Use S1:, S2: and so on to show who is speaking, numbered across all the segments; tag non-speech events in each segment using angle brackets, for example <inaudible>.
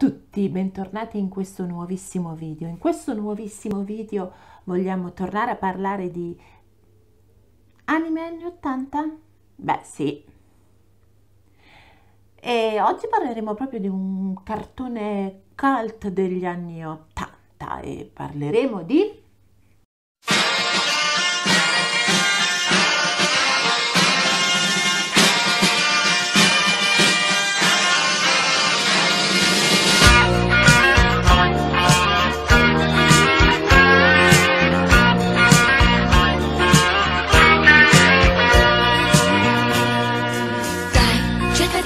S1: tutti, bentornati in questo nuovissimo video. In questo nuovissimo video vogliamo tornare a parlare di anime anni 80? Beh sì. E oggi parleremo proprio di un cartone cult degli anni 80 e parleremo di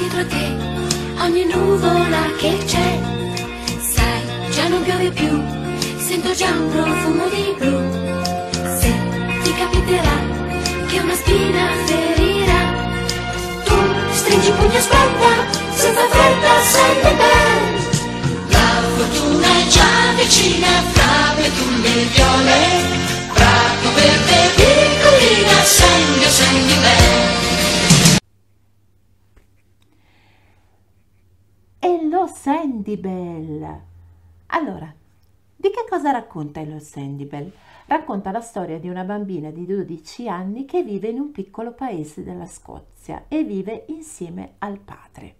S1: dietro te ogni nuvola che c'è. Sai, già non piove più, sento già un profumo di blu. Se ti capiterà che una spina ferirà, tu stringi il pugno, aspetta, senza fretta, sei bene. La fortuna è già vicina. Sandy Bell. Allora, di che cosa racconta lo Sandy Bell? Racconta la storia di una bambina di 12 anni che vive in un piccolo paese della Scozia e vive insieme al padre.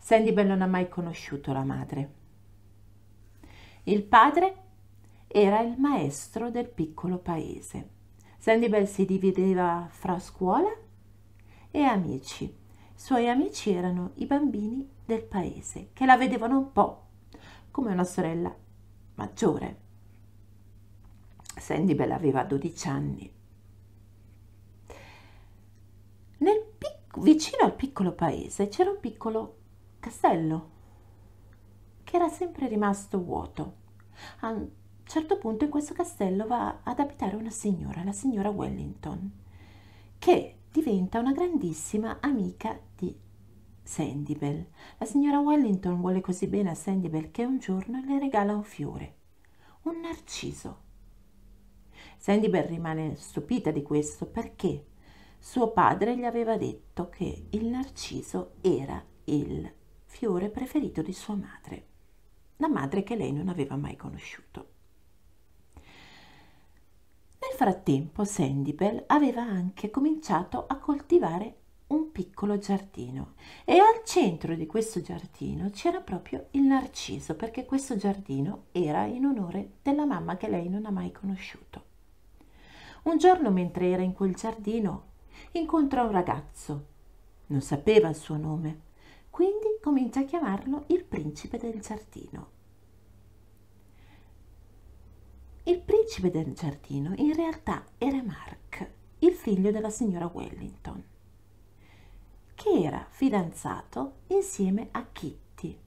S1: Sandy Bell non ha mai conosciuto la madre. Il padre era il maestro del piccolo paese. Sandy Bell si divideva fra scuola e amici. suoi amici erano i bambini del paese che la vedevano un po' come una sorella maggiore. Sandibel aveva 12 anni. Pic- vicino al piccolo paese c'era un piccolo castello che era sempre rimasto vuoto. A un certo punto in questo castello va ad abitare una signora, la signora Wellington, che diventa una grandissima amica Sandibel. La signora Wellington vuole così bene a Sandibel che un giorno le regala un fiore, un narciso. Sandibel rimane stupita di questo perché suo padre gli aveva detto che il narciso era il fiore preferito di sua madre, la madre che lei non aveva mai conosciuto. Nel frattempo Sandibel aveva anche cominciato a coltivare un piccolo giardino e al centro di questo giardino c'era proprio il narciso perché questo giardino era in onore della mamma che lei non ha mai conosciuto. Un giorno mentre era in quel giardino incontra un ragazzo, non sapeva il suo nome, quindi comincia a chiamarlo il principe del giardino. Il principe del giardino in realtà era Mark, il figlio della signora Wellington che era fidanzato insieme a Kitty,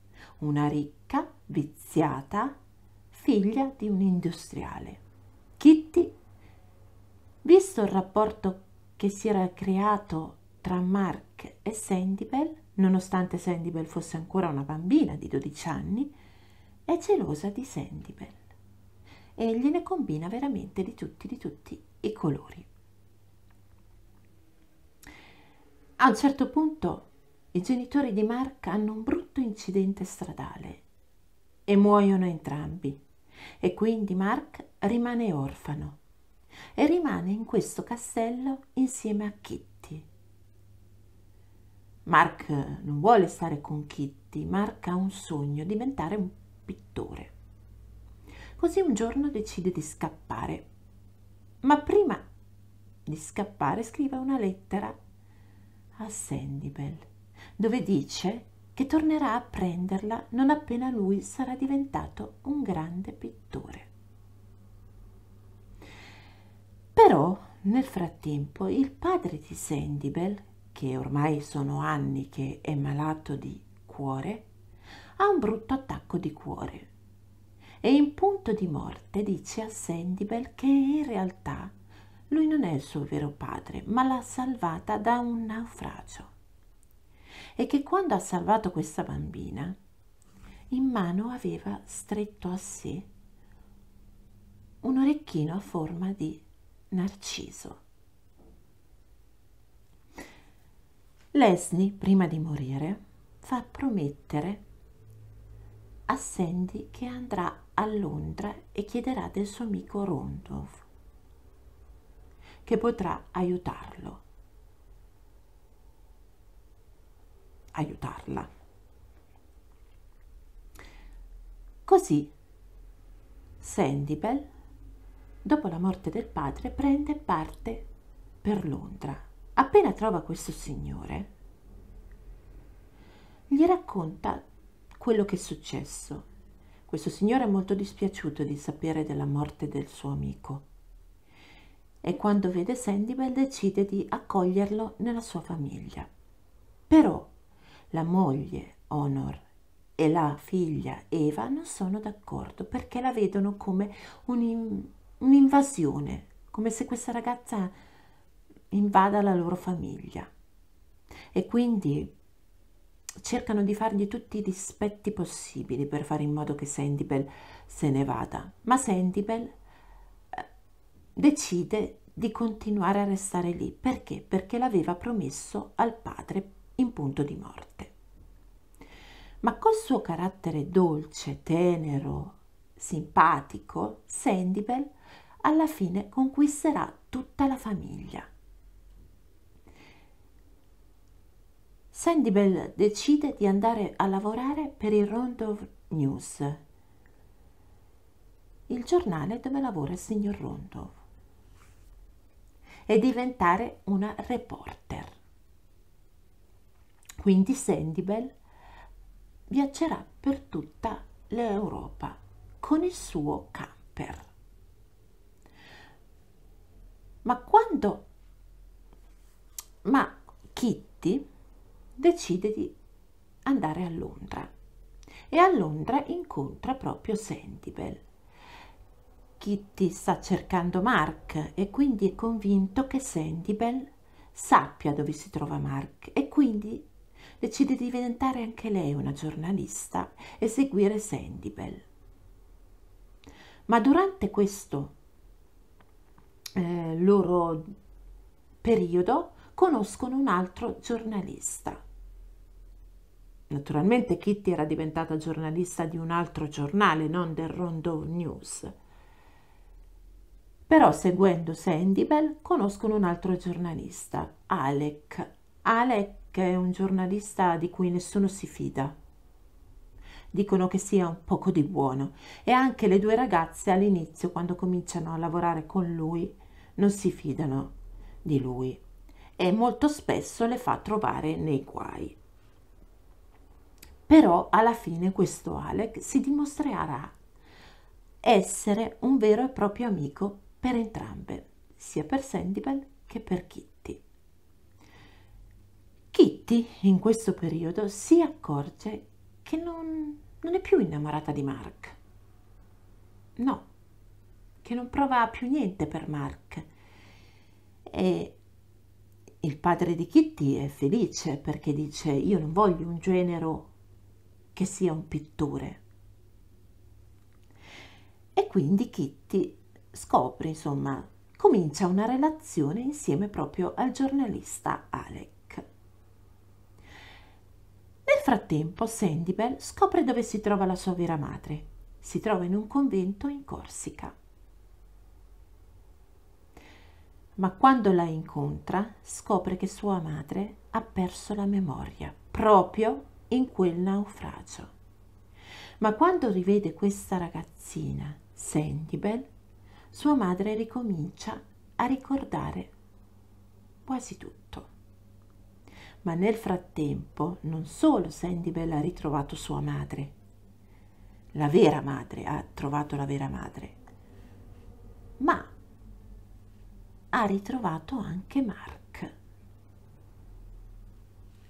S1: una ricca, viziata, figlia di un industriale. Kitty, visto il rapporto che si era creato tra Mark e Sandibel, nonostante Sandibel fosse ancora una bambina di 12 anni, è gelosa di Sandibel e gliene combina veramente di tutti, di tutti i colori. A un certo punto i genitori di Mark hanno un brutto incidente stradale e muoiono entrambi e quindi Mark rimane orfano e rimane in questo castello insieme a Kitty. Mark non vuole stare con Kitty, Mark ha un sogno, diventare un pittore. Così un giorno decide di scappare, ma prima di scappare scrive una lettera a Sandibel, dove dice che tornerà a prenderla non appena lui sarà diventato un grande pittore. Però nel frattempo il padre di Sandibel, che ormai sono anni che è malato di cuore, ha un brutto attacco di cuore e in punto di morte dice a Sandibel che in realtà lui non è il suo vero padre, ma l'ha salvata da un naufragio. E che quando ha salvato questa bambina, in mano aveva stretto a sé un orecchino a forma di narciso. Leslie, prima di morire, fa promettere a Sandy che andrà a Londra e chiederà del suo amico Rondolph che potrà aiutarlo. Aiutarla. Così Sandibel, dopo la morte del padre, prende parte per Londra. Appena trova questo signore, gli racconta quello che è successo. Questo signore è molto dispiaciuto di sapere della morte del suo amico e quando vede Sandibel decide di accoglierlo nella sua famiglia. Però la moglie Honor e la figlia Eva non sono d'accordo perché la vedono come un'invasione, un come se questa ragazza invada la loro famiglia. E quindi cercano di fargli tutti i dispetti possibili per fare in modo che Sandibel se ne vada. Ma Sandibel decide di continuare a restare lì perché? Perché l'aveva promesso al padre in punto di morte. Ma col suo carattere dolce, tenero, simpatico, Sandibel alla fine conquisterà tutta la famiglia. Sandibel decide di andare a lavorare per il Rondo News, il giornale dove lavora il signor Rondo e diventare una reporter. Quindi Sandibel viaggerà per tutta l'Europa con il suo camper. Ma quando ma Kitty decide di andare a Londra e a Londra incontra proprio Sandibel Kitty sta cercando Mark e quindi è convinto che Sandy Bell sappia dove si trova Mark e quindi decide di diventare anche lei una giornalista e seguire Sandy Bell. Ma durante questo eh, loro periodo conoscono un altro giornalista. Naturalmente Kitty era diventata giornalista di un altro giornale, non del Rondo News però seguendo Sandy Bell conoscono un altro giornalista, Alec. Alec è un giornalista di cui nessuno si fida. Dicono che sia un poco di buono e anche le due ragazze all'inizio, quando cominciano a lavorare con lui, non si fidano di lui e molto spesso le fa trovare nei guai. Però alla fine questo Alec si dimostrerà essere un vero e proprio amico per entrambe, sia per Sandibel che per Kitty. Kitty in questo periodo si accorge che non, non è più innamorata di Mark. No, che non prova più niente per Mark. E il padre di Kitty è felice perché dice io non voglio un genero che sia un pittore. E quindi Kitty scopre, insomma, comincia una relazione insieme proprio al giornalista Alec. Nel frattempo Sandy Bell scopre dove si trova la sua vera madre. Si trova in un convento in Corsica. Ma quando la incontra scopre che sua madre ha perso la memoria proprio in quel naufragio. Ma quando rivede questa ragazzina, Sandy Bell, sua madre ricomincia a ricordare quasi tutto. Ma nel frattempo non solo Sandy Bell ha ritrovato sua madre, la vera madre, ha trovato la vera madre, ma ha ritrovato anche Mark.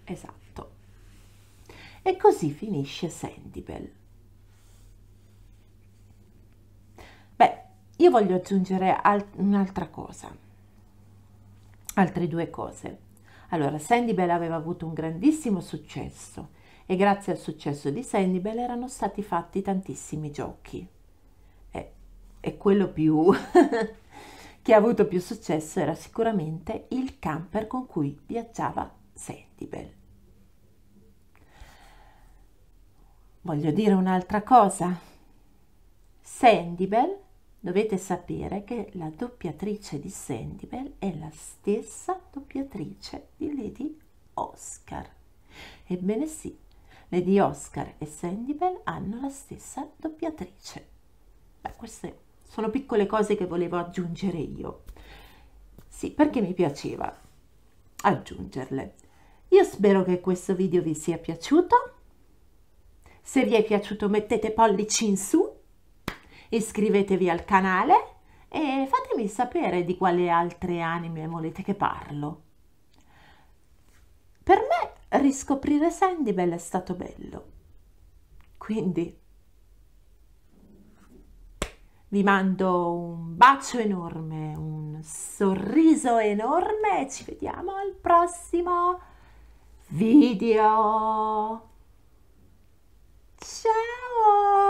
S1: Esatto. E così finisce Sandy Bell. io voglio aggiungere un'altra cosa, altre due cose. Allora, Sandy Bell aveva avuto un grandissimo successo e grazie al successo di Sandy Bell erano stati fatti tantissimi giochi. E, eh, e quello più <laughs> che ha avuto più successo era sicuramente il camper con cui viaggiava Sandy Bell. Voglio dire un'altra cosa. Sandy Bell Dovete sapere che la doppiatrice di Sandibel è la stessa doppiatrice di Lady Oscar. Ebbene sì, Lady Oscar e Sandibel hanno la stessa doppiatrice. Beh, queste sono piccole cose che volevo aggiungere io. Sì, perché mi piaceva aggiungerle. Io spero che questo video vi sia piaciuto. Se vi è piaciuto mettete pollici in su iscrivetevi al canale e fatemi sapere di quale altre anime volete che parlo. Per me riscoprire Sandibel è stato bello. Quindi vi mando un bacio enorme, un sorriso enorme e ci vediamo al prossimo video. Ciao!